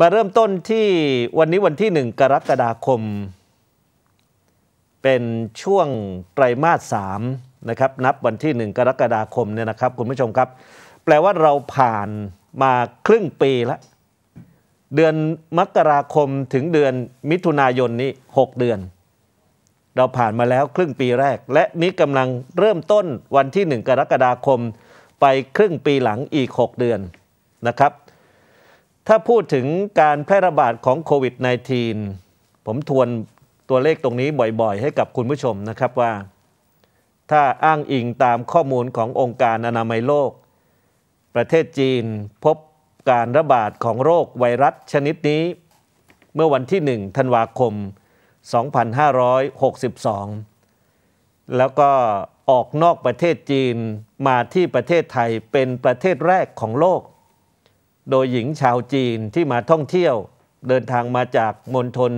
มาเริ่มต้นที่วันนี้วันที่หนึ่งกรกฎาคม เป็นช่วงไตรมาสสามนะครับ นับวันที่หนึ่งกรกฎาคมเนี่ยนะครับ คุณผู้ชมครับ แปลว่าเราผ่านมาครึ่งปีแล้วเดือนมกราคมถึงเดือนมิถุนายนนี้ 6 เดือน เราผ่านมาแล้วครึ่งปีแรก และนี้กำลังเริ่มต้นวันที่1กรกฎาคม ไปครึ่งปีหลังอีก 6 เดือนนะครับถ้าพูดถึงการแพร่ระบาดของโควิด -19 ผมทวนตัวเลขตรงนี้บ่อยๆ ให้กับคุณผู้ชมนะครับว่า ถ้าอ้างอิงตามข้อมูลขององค์การอนามัยโลก ประเทศจีนพบการระบาดของโรคไวรัสชนิดนี้ เมื่อวันที่ 1ธันวาคม 2562 แล้วก็ออกนอกประเทศจีนมาที่ประเทศไทยเป็นประเทศแรกของโลกโดยหญิงชาวจีนที่มาท่องเที่ยวเดินทางมาจากมณฑล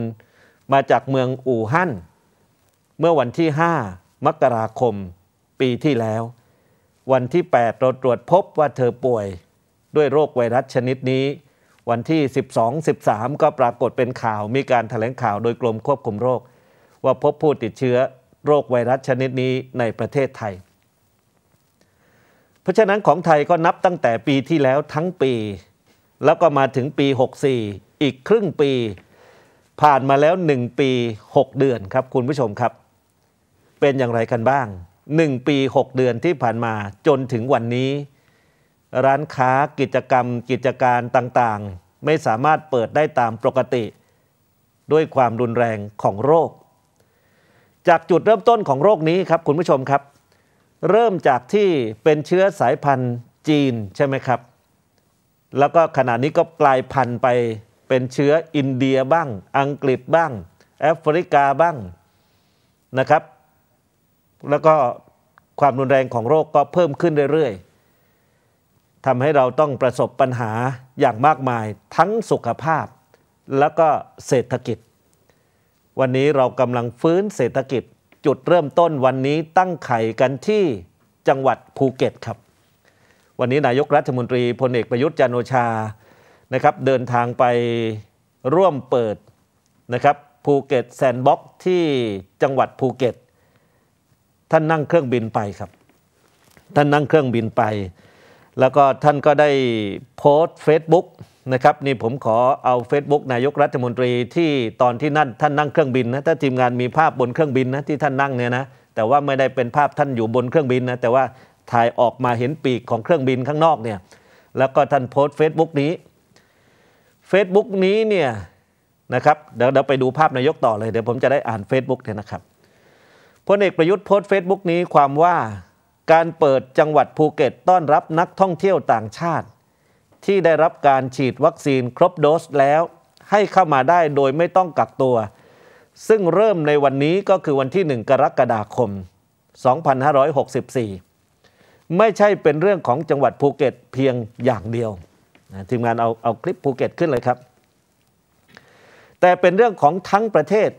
มาจากเมืองอู่ฮั่นเมื่อวันที่ 5 มกราคมปีที่แล้ว วันที่8เราตรวจพบว่าเธอป่วยด้วยโรคไวรัสชนิดนี้ วันที่ 12-13 ก็ปรากฏเป็นข่าวมีการถแถลงข่าวโดยกรมควบคุมโรค ว่าพบผู้ติดเชื้อโรคไวรัสชนิดนี้ในประเทศไทย เพราะฉะนั้นของไทยก็นับตั้งแต่ปีที่แล้วทั้งปีแล้วก็มาถึงปี 64 อีกครึ่งปี ผ่านมาแล้ว 1 ปี 6 เดือนครับคุณผู้ชมครับ เป็นอย่างไรกันบ้าง 1 ปี 6 เดือนที่ผ่านมาจนถึงวันนี้ ร้านค้ากิจกรรม กิจการต่างๆ ไม่สามารถเปิดได้ตามปกติ ด้วยความรุนแรงของโรค จากจุดเริ่มต้นของโรคนี้ครับ คุณผู้ชมครับ เริ่มจากที่เป็นเชื้อสายพันธุ์จีนใช่ไหมครับแล้วก็ขณะนี้ก็กลายพันธุ์ไปเป็นเชื้ออินเดียบ้าง อังกฤษบ้าง แอฟริกาบ้างนะครับ แล้วก็ความรุนแรงของโรคก็เพิ่มขึ้นเรื่อย ๆทำให้เราต้องประสบปัญหาอย่างมากมายทั้งสุขภาพ แล้วก็เศรษฐกิจ วันนี้เรากำลังฟื้นเศรษฐกิจ จุดเริ่มต้นวันนี้ตั้งไข่กันที่จังหวัดภูเก็ตครับวันนี้นายกรัฐมนตรีพลเอกประยุทธ์จันโอชานะครับเดินทางไปร่วมเปิดนะครับภูเก็ตแซนด์บ็อกที่จังหวัดภูเก็ตท่านนั่งเครื่องบินไปครับ ท่านนั่งเครื่องบินไป แล้วก็ท่านก็ได้โพสต์เฟซบุ๊กนะครับนี่ผมขอเอา Facebook นายกรัฐมนตรีที่ตอนที่นั่นท่านนั่งเครื่องบินนะถ้าทีมงานมีภาพบนเครื่องบินนะที่ท่านนั่งเนี่ยนะแต่ว่าไม่ได้เป็นภาพท่านอยู่บนเครื่องบินนะแต่ว่าถ่ายออกมาเห็นปีกของเครื่องบินข้างนอกเนี่ย แล้วก็ท่านโพสต์เฟซบุ๊กนี้ เฟซบุ๊กนี้เนี่ยนะครับ เดี๋ยวเราไปดูภาพนายกต่อเลย เดี๋ยวผมจะได้อ่าน Facebook เนี่ยนะครับ พลเอกประยุทธ์โพสต์เฟซบุ๊กนี้ความว่า การเปิดจังหวัดภูเก็ต ต้อนรับนักท่องเที่ยวต่างชาติ ที่ได้รับการฉีดวัคซีนครบโดสแล้วให้เข้ามาได้โดยไม่ต้องกักตัว ซึ่งเริ่มในวันนี้ก็คือวันที่ 1 กรกฎาคม 2564ไม่ใช่เป็นเรื่องของจังหวัดภูเก็ตเพียงอย่างเดียวนะทีมงานเอาเอาคลิปภูเก็ตขึ้นเลยครับ แต่เป็นเรื่องของทั้งประเทศ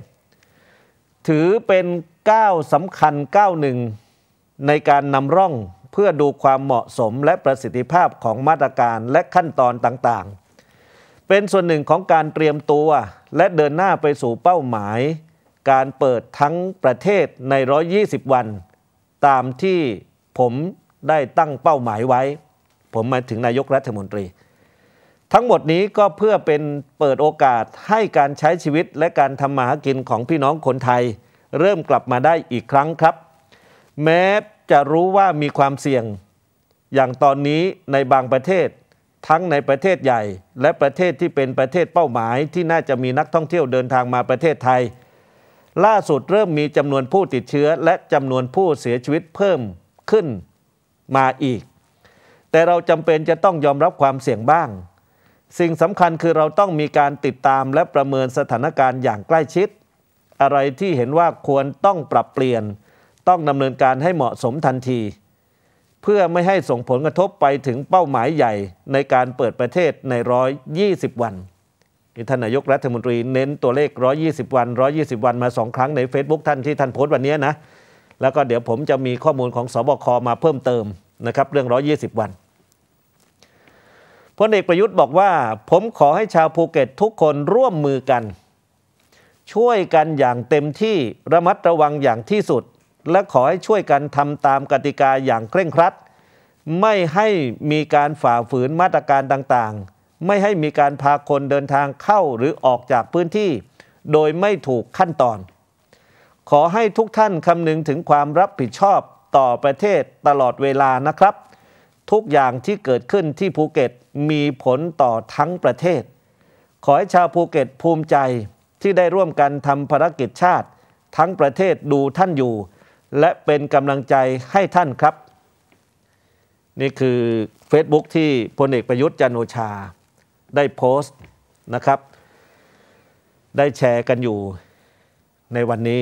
ถือเป็นก้าวสำคัญก้าวหนึ่งในการนำร่องเพื่อดูความเหมาะสมและประสิทธิภาพของมาตรการและขั้นตอนต่างๆ เป็นส่วนหนึ่งของการเตรียมตัวและเดินหน้าไปสู่เป้าหมาย การเปิดทั้งประเทศใน 120 วัน ตามที่ผมได้ตั้งเป้าหมายไว้ ผมมาถึงนายกรัฐมนตรี ทั้งหมดนี้ก็เพื่อเป็นเปิดโอกาสให้การใช้ชีวิต และการทำมาหากินของพี่น้องคนไทย เริ่มกลับมาได้อีกครั้งครับ แม้จะรู้ว่ามีความเสี่ยงอย่างตอนนี้ในบางประเทศทั้งในประเทศใหญ่ และประเทศที่เป็นประเทศเป้าหมายที่น่าจะมีนักท่องเที่ยวเดินทางมาประเทศไทย ล่าสุดเริ่มมี จำนวนผู้ติดเชื้อ และจำนวนผู้เสียชีวิตเพิ่มขึ้นมาอีก แต่เราจำเป็นจะต้องยอมรับความเสี่ยงบ้าง สิ่งสำคัญคือเราต้องมีการติดตามและประเมินสถานการณ์อย่างใกล้ชิด อะไรที่เห็นว่าควรต้องปรับเปลี่ยน ต้องดำเนินการให้เหมาะสมทันที เพื่อไม่ให้ส่งผลกระทบไปถึงเป้าหมายใหญ่ในการเปิดประเทศใน 120 วันท่านนายกรัฐมนตรีเน้นตัวเลข 120 วัน 120 วันมาสองครั้งใน Facebook ท่านที่ท่านโพสต์วันนี้นะแล้วก็เดี๋ยวผมจะมีข้อมูลของสบคมาเพิ่มเติมนะครับเรื่อง 120 วัน พลเอกประยุทธ์บอกว่า ผมขอให้ชาวภูเก็ตทุกคนร่วมมือกัน ช่วยกันอย่างเต็มที่ระมัดระวังอย่างที่สุด และขอให้ช่วยกันทำตามกติกาอย่างเคร่งครัด ไม่ให้มีการฝ่าฝืนมาตรการต่างๆ ไม่ให้มีการพาคนเดินทางเข้าหรือออกจากพื้นที่ โดยไม่ถูกขั้นตอนขอให้ทุกท่านคำนึงถึงความรับผิดชอบต่อประเทศตลอดเวลานะครับ ทุกอย่างที่เกิดขึ้นที่ภูเก็ตมีผลต่อทั้งประเทศ ขอให้ชาวภูเก็ตภูมิใจที่ได้ร่วมกันทำภารกิจชาติ ทั้งประเทศดูท่านอยู่ และเป็นกำลังใจให้ท่านครับ นี่คือเฟซ e ุ๊กที่พลเอกประยุทธ์จันโอชา ได้โพสต์นะครับ ได้แชร์กันอยู่ ในวันนี้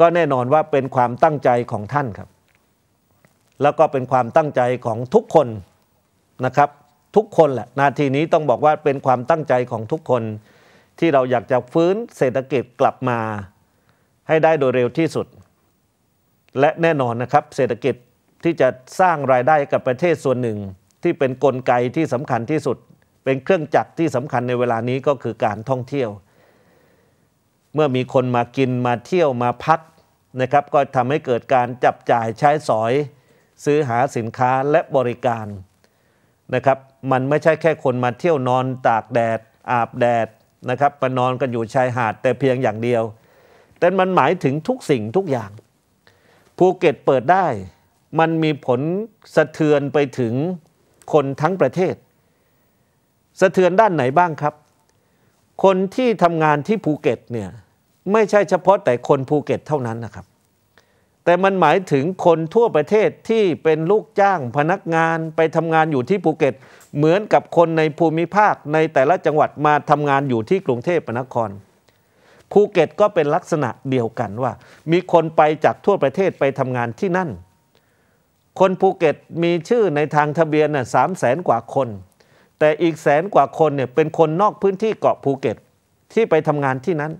ก็แน่นอนว่าเป็นความตั้งใจของท่านครับ แล้วก็เป็นความตั้งใจของทุกคนนะครับ ทุกคนแหละนาทีนี้ต้องบอกว่าเป็นความตั้งใจของทุกคน ที่เราอยากจะฟื้นเศรษฐกิจกลับมา ให้ได้โดยเร็วที่สุด และแน่นอนนะครับ เศรษฐกิจที่จะสร้างรายได้กับประเทศส่วนหนึ่ง ที่เป็นนกลไกที่สำคัญที่สุด เป็นเครื่องจักรที่สำคัญในเวลานี้ก็คือการท่องเที่ยว เมื่อมีคนมากินมาเที่ยวมาพักนะครับก็ทำให้เกิดการจับจ่ายใช้สอยซื้อหาสินค้าและบริการนะครับมันไม่ใช่แค่คนมาเที่ยวนอนตากแดดอาบแดดนะครับมานอนกันอยู่ชายหาดแต่เพียงอย่างเดียว แต่มันหมายถึงทุกสิ่งทุกอย่าง ภูเก็ตเปิดได้ มันมีผลสะเทือนไปถึงคนทั้งประเทศ สะเทือนด้านไหนบ้างครับ คนที่ทำงานที่ภูเก็ตเนี่ยไม่ใช่เฉพาะแต่คนภูเก็ตเท่านั้นนะครับ แต่มันหมายถึงคนทั่วประเทศที่เป็นลูกจ้างพนักงานไปทำงานอยู่ที่ภูเก็ต เหมือนกับคนในภูมิภาคในแต่ละจังหวัดมาทำงานอยู่ที่กรุงเทพมหานคร ภูเก็ตก็เป็นลักษณะเดียวกันว่า มีคนไปจากทั่วประเทศไปทำงานที่นั่น คนภูเก็ตมีชื่อในทางทะเบียนสามแสนกว่าคน แต่อีกแสนกว่าคนเนี่ยเป็นคนนอกพื้นที่เกาะภูเก็ตที่ไปทำงานที่นั้น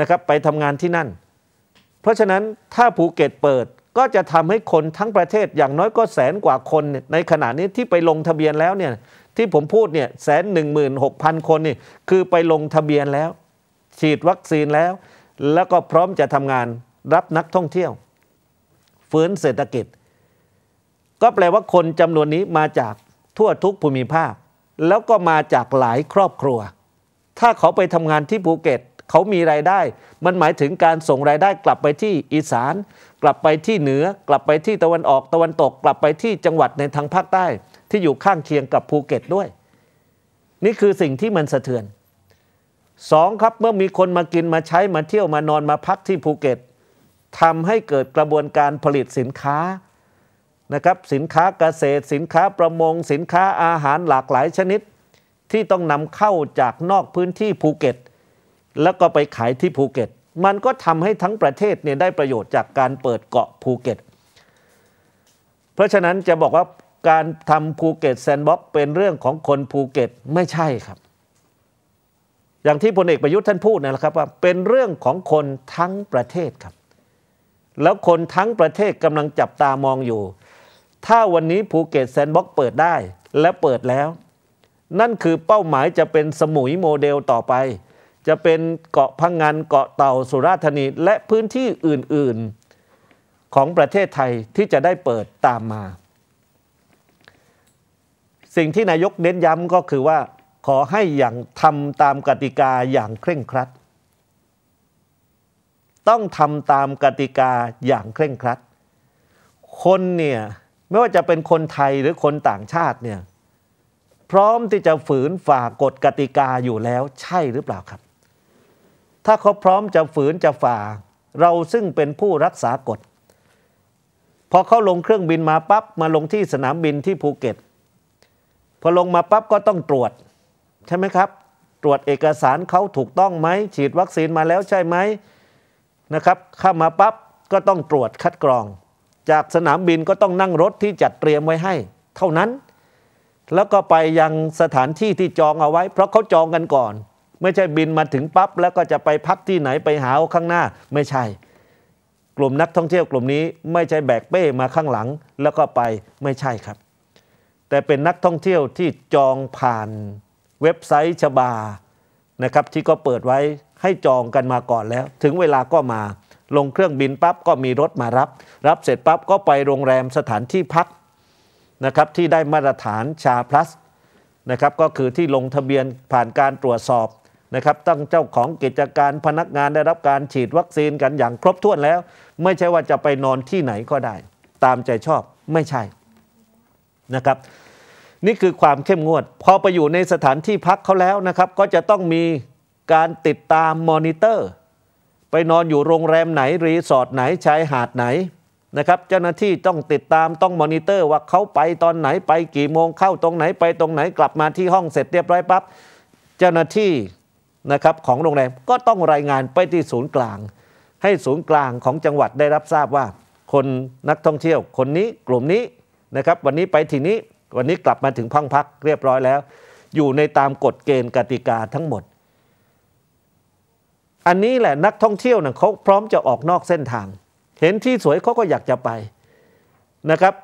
นะครับไปทำงานที่นั่น เพราะฉะนั้นถ้าภูเก็ตเปิดก็จะทำให้คนทั้งประเทศ อย่างน้อยก็แสนกว่าคนในขณะนี้ที่ไปลงทะเบียนแล้วเนี่ยที่ผมพูดเนี่ยแสนหนึ่งหมื่นหกพันคนนี่คือไปลงทะเบียนแล้ว ฉีดวัคซีนแล้ว แล้วก็พร้อมจะทำงานรับนักท่องเที่ยวฟื้นเศรษฐกิจ ก็แปลว่าคนจำนวนนี้มาจากทั่วทุกภูมิภาคแล้วก็มาจากหลายครอบครัว ถ้าเขาไปทำงานที่ภูเก็ตเขามีรายได้มันหมายถึงการส่งรายได้ กลับไปที่อีสาน กลับไปที่เหนือ กลับไปที่ตะวันออกตะวันตก กลับไปที่จังหวัดในทางภาคใต้ ที่อยู่ข้างเคียงกับภูเก็ตด้วย นี่คือสิ่งที่มันสะเทือนสองครับเมื่อมีคนมากินมาใช้มาเที่ยวมานอนมาพักที่ภูเก็ตทำให้เกิดกระบวนการผลิตสินค้านะครับสินค้าเกษตร สินค้าประมง สินค้าอาหารหลากหลายชนิด ที่ต้องนำเข้าจากนอกพื้นที่ภูเก็ตแล้วก็ไปขายที่ภูเก็ต มันก็ทำให้ทั้งประเทศเนี่ยได้ประโยชน์จากการเปิดเกาะภูเก็ต เพราะฉะนั้นจะบอกว่าการทำภูเก็ตแซนด์บ็อกเป็นเรื่องของคนภูเก็ตไม่ใช่ครับ อย่างที่พลเอกประยุทธ์ท่านพูดนะครับว่าเป็นเรื่องของคนทั้งประเทศครับ แล้วคนทั้งประเทศกำลังจับตามองอยู่ ถ้าวันนี้ภูเก็ตแซนด์บ็อกเปิดได้และเปิดแล้ว นั่นคือเป้าหมายจะเป็นสมุยโมเดลต่อไปจะเป็นเกาะพังงานเกาะเต่าสุราษฎร์ธานีและพื้นที่อื่น ๆ ของประเทศไทยที่จะได้เปิดตามมา สิ่งที่นายกเน้นย้ำก็คือว่า ขอให้อย่างทำตามกติกาอย่างเคร่งครัดต้องทำตามกติกาอย่างเคร่งครัดคนเนี่ยไม่ว่าจะเป็นคนไทยหรือคนต่างชาติเนี่ยพร้อมที่จะฝืนฝ่ากฎกติกาอยู่แล้วใช่หรือเปล่าครับถ้าเขาพร้อมจะฝืนจะฝ่าเราซึ่งเป็นผู้รักษากฎพอเขาลงเครื่องบินมาปั๊บมาลงที่สนามบินที่ภูเก็ต พอลงมาปั๊บก็ต้องตรวจใช่ไหมครับ ตรวจเอกสารเขาถูกต้องไหมฉีดวัคซีนมาแล้วใช่ไหมนะครับเข้ามาปั๊บก็ต้องตรวจคัดกรอง จากสนามบินก็ต้องนั่งรถที่จัดเตรียมไว้ให้เท่านั้น แล้วก็ไปยังสถานที่ที่จองเอาไว้ เพราะเขาจองกันก่อนไม่ใช่บินมาถึงปั๊บแล้วก็จะไปพักที่ไหนไปหาข้างหน้าไม่ใช่ กลุ่มนักท่องเที่ยวกลุ่มนี้ไม่ใช่แบกเป้มาข้างหลังแล้วก็ไปไม่ใช่ครับ แต่เป็นนักท่องเที่ยวที่จองผ่านเว็บไซต์ชบานะครับที่ก็เปิดไว้ให้จองกันมาก่อนแล้ว ถึงเวลาก็มาลงเครื่องบินปั๊บก็มีรถมารับ รับเสร็จปั๊บก็ไปโรงแรมสถานที่พักนะครับที่ได้มาตรฐานชาพลัสนะครับก็คือที่ลงทะเบียนผ่านการตรวจสอบนะครับตั้งเจ้าของกิจการพนักงานได้รับการฉีดวัคซีนกันอย่างครบถ้วนแล้ว ไม่ใช่ว่าจะไปนอนที่ไหนก็ได้ ตามใจชอบไม่ใช่นะครับ นี่คือความเข้มงวด พอไปอยู่ในสถานที่พักเขาแล้วนะครับก็จะต้องมีการติดตามมอนิเตอร์ ไปนอนอยู่โรงแรมไหนรีสอร์ทไหนชายหาดไหนนะครับเจ้าหน้าที่ต้องติดตามต้องมอนิเตอร์ ว่าเขาไปตอนไหนไปกี่โมงเข้าตรงไหนไปตรงไหนกลับมาที่ห้องเสร็จเรียบร้อยปับ๊บเจ้าหน้าที่นะครับของโรงแรมก็ต้องรายงานไปที่ศูนย์กลาง ให้ศูนย์กลางของจังหวัดได้รับทราบว่า คนนักท่องเที่ยวคนนี้กลุ่มนี้นะครับ วันนี้ไปที่นี้วันนี้กลับมาถึงพังพักเรียบร้อยแล้ว อยู่ในตามกฎเกณฑ์กติกาทั้งหมด อันนี้แหละนักท่องเที่ยวนะเขาพร้อมจะออกนอกเส้นทาง เห็นที่สวยเขาก็อยากจะไปนะครับ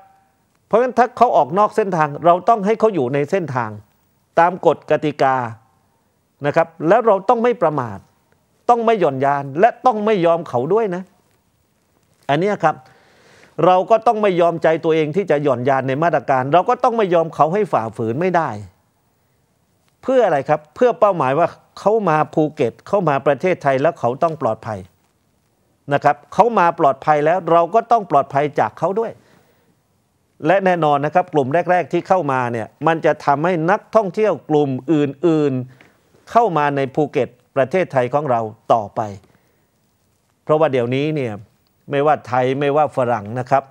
เพราะฉะนั้นถ้าเขาออกนอกเส้นทางเราต้องให้เขาอยู่ในเส้นทาง ตามกฎกติกานะครับแล้วเราต้องไม่ประมาท ต้องไม่หย่อนยานและต้องไม่ยอมเขาด้วยนะ อันนี้ครับเราก็ต้องไม่ยอมใจตัวเองที่จะหย่อนยานในมาตรการ เราก็ต้องไม่ยอมเขาให้ฝ่าฝืนไม่ได้ เพื่ออะไรครับเพื่อเป้าหมายว่าเขามาภูเก็ตเขามาประเทศไทยแล้วเขาต้องปลอดภัยนะครับเขามาปลอดภัยแล้วเราก็ต้องปลอดภัยจากเขาด้วย และแน่นอนนะครับกลุ่มแรกๆ ที่เข้ามาเนี่ยมันจะทำให้นักท่องเที่ยวกลุ่มอื่นๆเข้ามาในภูเก็ตประเทศไทยของเราต่อไป เพราะว่าเดี๋ยวนี้เนี่ยไม่ว่าไทยไม่ว่าฝรั่งนะครับ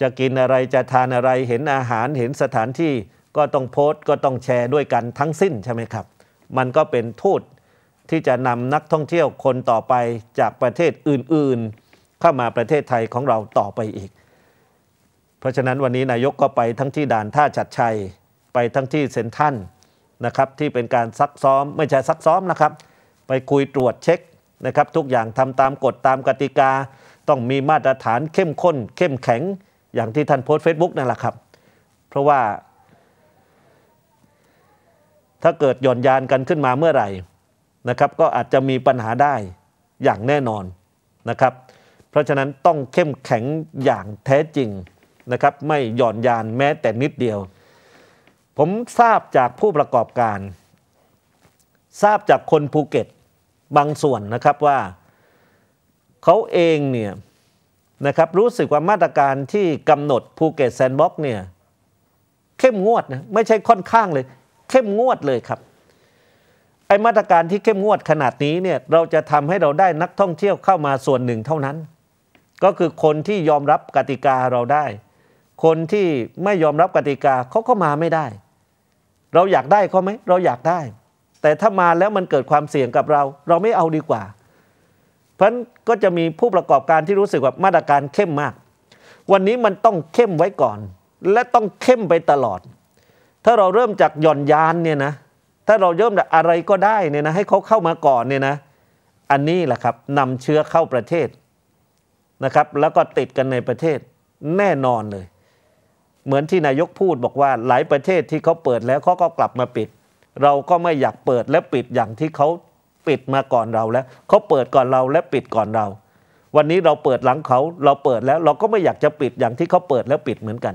จะกินอะไรจะทานอะไรเห็นอาหารเห็นสถานที่ก็ต้องโพสต์ก็ต้องแชร์ด้วยกันทั้งสิ้นใช่ไหมครับ มันก็เป็นทูตที่จะนำนักท่องเที่ยวคนต่อไปจากประเทศอื่น ๆ เข้ามาประเทศไทยของเราต่อไปอีก เพราะฉะนั้นวันนี้นายกก็ไปทั้งที่ด่านท่าจัดชัยไปทั้งที่เซนทันนะครับที่เป็นการซักซ้อมไม่ใช่ซักซ้อมนะครับ ไปคุยตรวจเช็คนะครับทุกอย่างทำตามกฎตามกติกา ต้องมีมาตรฐานเข้มข้น เข้มแข็งอย่างที่ท่านโพสต์เฟซบุ๊กนั่นแหละครับ เพราะว่า ถ้าเกิดหย่อนยานกันขึ้นมาเมื่อไหร่นะครับก็อาจจะมีปัญหาได้อย่างแน่นอนนะครับเพราะฉะนั้นต้องเข้มแข็งอย่างแท้จริงนะครับไม่หย่อนยานแม้แต่นิดเดียวผมทราบจากผู้ประกอบการ ทราบจากคนภูเก็ตบางส่วนนะครับว่า เขาเองเนี่ยนะครับรู้สึกว่ามาตรการที่กำหนดภูเก็ตแซนด์บ็อกเนี่ยเข้มงวดนะไม่ใช่ค่อนข้างเลย เข้มงวดเลยครับ ไอมาตรการที่เข้มงวดขนาดนี้เนี่ยเราจะทำให้เราได้นักท่องเที่ยวเข้ามาส่วนหนึ่งเท่านั้น ก็คือคนที่ยอมรับกติกาเราได้ คนที่ไม่ยอมรับกติกาเขาก็มาไม่ได้เราอยากได้เขาไหมเราอยากได้ แต่ถ้ามาแล้วมันเกิดความเสี่ยงกับเราเราไม่เอาดีกว่า เพราะนั้นก็จะมีผู้ประกอบการที่รู้สึกว่ามาตรการเข้มมาก วันนี้มันต้องเข้มไว้ก่อน และต้องเข้มไปตลอด ถ้าเราเริ่มจากหย่อนยานเนี่ยนะถ้าเราเริ่มจากอะไรก็ได้เนี่ยนะให้เขาเข้ามาก่อนเนี่ยนะอันนี้แหละครับนำเชื้อเข้าประเทศนะครับ แล้วก็ติดกันในประเทศแน่นอนเลยเหมือนที่นายกพูดบอกว่าหลายประเทศที่เขาเปิดแล้วเขาก็กลับมาปิด เราก็ไม่อยากเปิดและปิดอย่างที่เขาปิดมาก่อนเราแล้วเขาเปิดก่อนเราและปิดก่อนเรา วันนี้เราเปิดหลังเขาเราเปิดแล้วเราก็ไม่อยากจะปิดอย่างที่เขาเปิดแล้วปิดเหมือนกัน